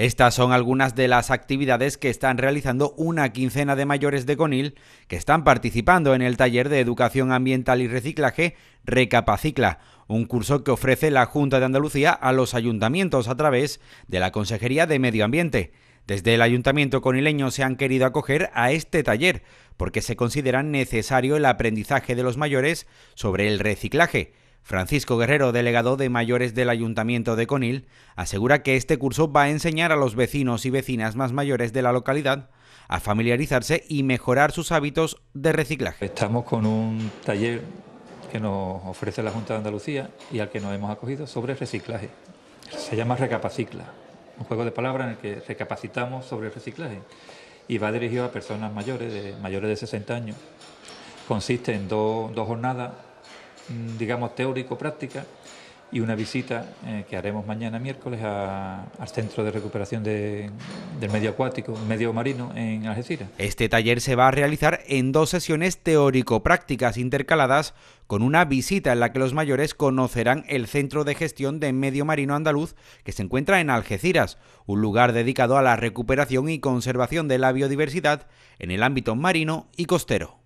Estas son algunas de las actividades que están realizando una quincena de mayores de Conil que están participando en el taller de educación ambiental y reciclaje Recapacicla, un curso que ofrece la Junta de Andalucía a los ayuntamientos a través de la Consejería de Medio Ambiente. Desde el ayuntamiento conileño se han querido acoger a este taller porque se considera necesario el aprendizaje de los mayores sobre el reciclaje Francisco Guerrero, delegado de mayores del Ayuntamiento de Conil, asegura que este curso va a enseñar a los vecinos y vecinas más mayores de la localidad a familiarizarse y mejorar sus hábitos de reciclaje. Estamos con un taller que nos ofrece la Junta de Andalucía y al que nos hemos acogido sobre reciclaje. Se llama Recapacicla, un juego de palabras en el que recapacitamos sobre reciclaje y va dirigido a personas mayores, de, mayores de 60 años. Consiste en dos jornadas Mm, digamos, teórico-práctica y una visita eh, que haremos mañana miércoles al Centro de Recuperación del Medio Acuático, Medio Marino en Algeciras. Este taller se va a realizar en dos sesiones teórico-prácticas intercaladas con una visita en la que los mayores conocerán el Centro de Gestión de Medio Marino Andaluz que se encuentra en Algeciras, un lugar dedicado a la recuperación y conservación de la biodiversidad en el ámbito marino y costero.